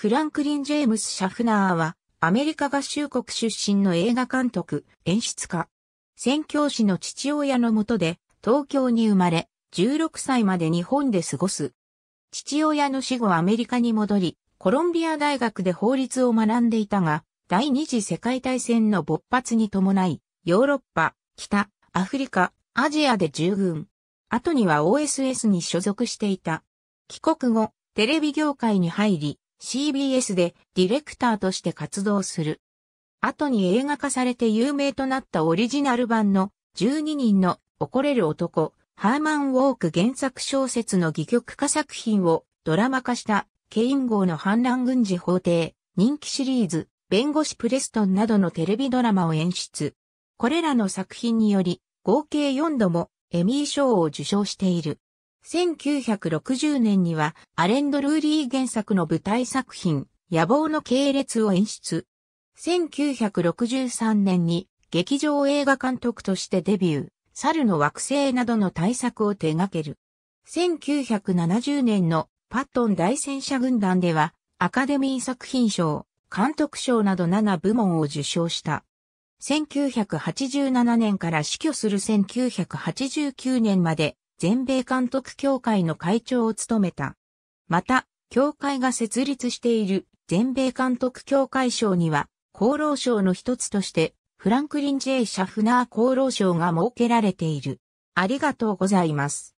フランクリン・ジェームス・シャフナーは、アメリカ合衆国出身の映画監督、演出家。宣教師の父親のもとで、東京に生まれ、16歳まで日本で過ごす。父親の死後アメリカに戻り、コロンビア大学で法律を学んでいたが、第二次世界大戦の勃発に伴い、ヨーロッパ、北、アフリカ、アジアで従軍。後には OSS に所属していた。帰国後、テレビ業界に入り、CBS でディレクターとして活動する。後に映画化されて有名となったオリジナル版の12人の怒れる男、ハーマン・ウォーク原作小説の戯曲化作品をドラマ化したケイン号の反乱軍事法廷、人気シリーズ、弁護士プレストンなどのテレビドラマを演出。これらの作品により、合計4度もエミー賞を受賞している。1960年にはアレンド・ルーリー原作の舞台作品、野望の系列を演出。1963年に劇場映画監督としてデビュー、猿の惑星などの大作を手掛ける。1970年のパットン大戦車軍団ではアカデミー作品賞、監督賞など7部門を受賞した。1987年から死去する1989年まで全米監督協会の会長を務めた。また、協会が設立している全米監督協会賞には、厚労省の一つとして、フランクリン・ジェイ・シャフナー厚労省が設けられている。ありがとうございます。